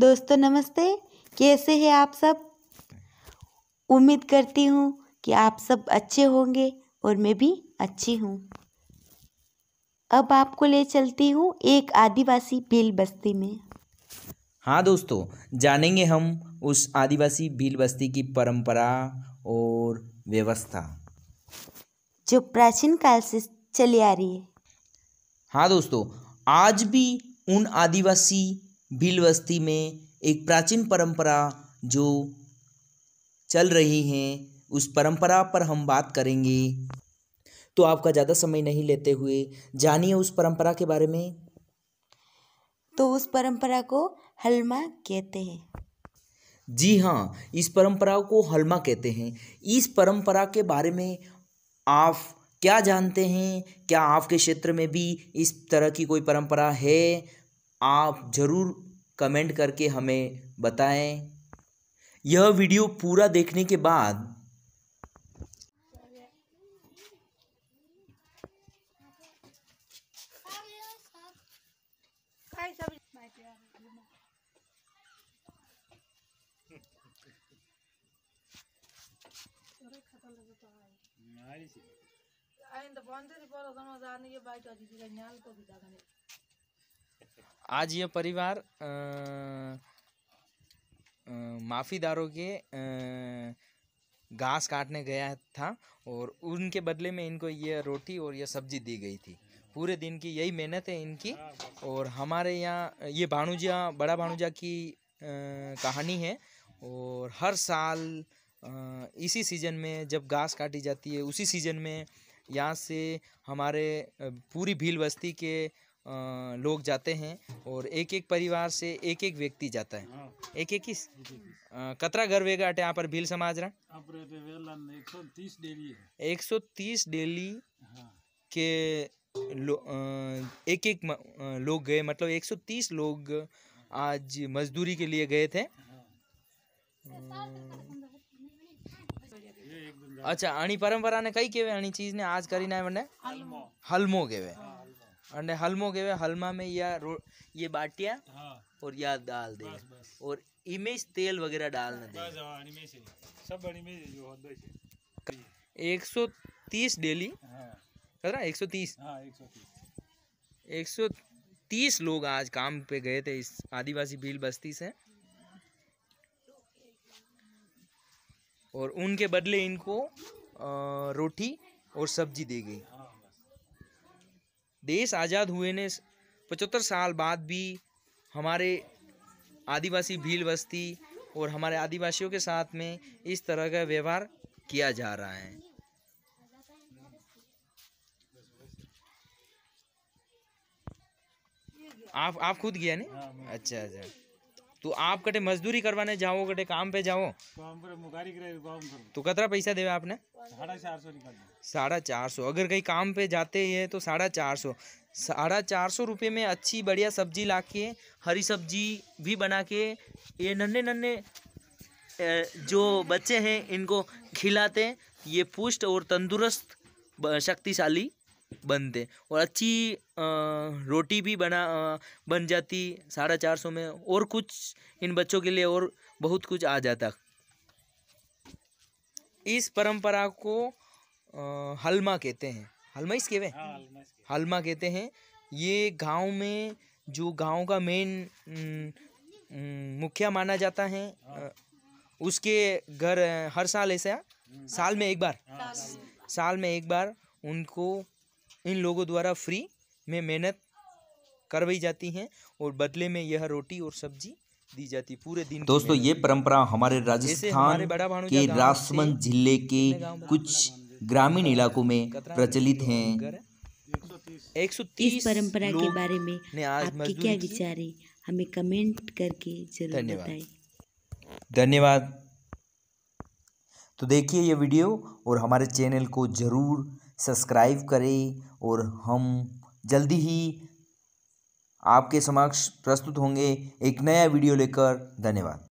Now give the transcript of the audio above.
दोस्तों नमस्ते कैसे हैं आप सब उम्मीद करती हूँ कि आप सब अच्छे होंगे और मैं भी अच्छी हूँ अब आपको ले चलती हूँ एक आदिवासी भील बस्ती में हाँ दोस्तों जानेंगे हम उस आदिवासी भील बस्ती की परंपरा और व्यवस्था जो प्राचीन काल से चली आ रही है हाँ दोस्तों आज भी उन आदिवासी भीलबस्ती में एक प्राचीन परंपरा जो चल रही है उस परंपरा पर हम बात करेंगे तो आपका ज़्यादा समय नहीं लेते हुए जानिए उस परंपरा के बारे में तो उस परंपरा को हलमा कहते हैं जी हाँ इस परंपरा को हलमा कहते हैं इस परंपरा के बारे में आप क्या जानते हैं क्या आपके क्षेत्र में भी इस तरह की कोई परंपरा है आप ज़रूर कमेंट करके हमें बताएं यह वीडियो पूरा देखने के बाद आई आइंदा तो बंद से पर समझ आने ये बाइट आज की न्याल को भी दागने आज यह परिवार माफ़ीदारों के घास काटने गया था और उनके बदले में इनको ये रोटी और यह सब्जी दी गई थी पूरे दिन की यही मेहनत है इनकी और हमारे यहाँ ये भाणुजा बड़ा भाणुजा की आ, कहानी है और हर साल आ, इसी सीज़न में जब घास काटी जाती है उसी सीज़न में यहाँ से हमारे पूरी भील बस्ती के लोग जाते हैं और एक एक परिवार से एक एक व्यक्ति जाता है हाँ। एक एक किस कतरा घर वेगा यहाँ पर भील समाज रहा एक सौ तीस डेली हाँ। के लो, एक एक लोग गए मतलब एक सौ तीस लोग आज मजदूरी के लिए गए थे अच्छा અચ્છા આની પરંપરાને કઈ કહેવાય આની ચીજને આજ કરીને મને હલમો કહેવાય अंडे हलमो के हलमा में या ये बाटिया हाँ। और या डाल दे बस, बस। और इमेज तेल वगैरह डाल ना दे हाँ, सब एक सौ तीस डेली हाँ। हाँ, एक सौ तीस एक सौ तीस लोग आज काम पे गए थे इस आदिवासी भील बस्ती से और उनके बदले इनको रोटी और सब्जी दी गई देश आज़ाद हुए ने पचहत्तर साल बाद भी हमारे आदिवासी भील बस्ती और हमारे आदिवासियों के साथ में इस तरह का व्यवहार किया जा रहा है आप आप खुद गया नहीं हाँ, अच्छा अच्छा तो आप कटे मजदूरी करवाने जाओ कटे काम पे जाओ तो कतरा पैसा देवे आपने साढ़ा चार सौ अगर कहीं काम पे जाते हैं तो साढ़ा चार सौ साढ़ा चार सौ रुपये में अच्छी बढ़िया सब्जी ला के हरी सब्जी भी बना के ये नन्हे नन्हे जो बच्चे हैं इनको खिलाते ये पुष्ट और तंदुरुस्त शक्तिशाली बनते और अच्छी रोटी भी बना बन जाती साढ़े चार सौ में और कुछ इन बच्चों के लिए और बहुत कुछ आ जाता इस परंपरा को हलमा कहते हैं हलमा इसके वे हाँ, हलमा कहते हैं ये गांव में जो गांव का मेन मुखिया माना जाता है हाँ। उसके घर हर साल ऐसा हम्म। साल में एक बार हाँ, साल में एक बार उनको इन लोगों द्वारा फ्री में मेहनत करवाई जाती हैं और बदले में यह रोटी और सब्जी दी जाती पूरे दिन दोस्तों ये परंपरा हमारे राजस्थान हमारे के राजसमंद जिले के कुछ ग्रामीण इलाकों में प्रचलित हैं एक सौ तीस परंपरा के बारे में आपके क्या विचार है हमें कमेंट करके जरूर बताएं धन्यवाद तो देखिए ये वीडियो और हमारे चैनल को ज़रूर सब्सक्राइब करें और हम जल्दी ही आपके समक्ष प्रस्तुत होंगे एक नया वीडियो लेकर धन्यवाद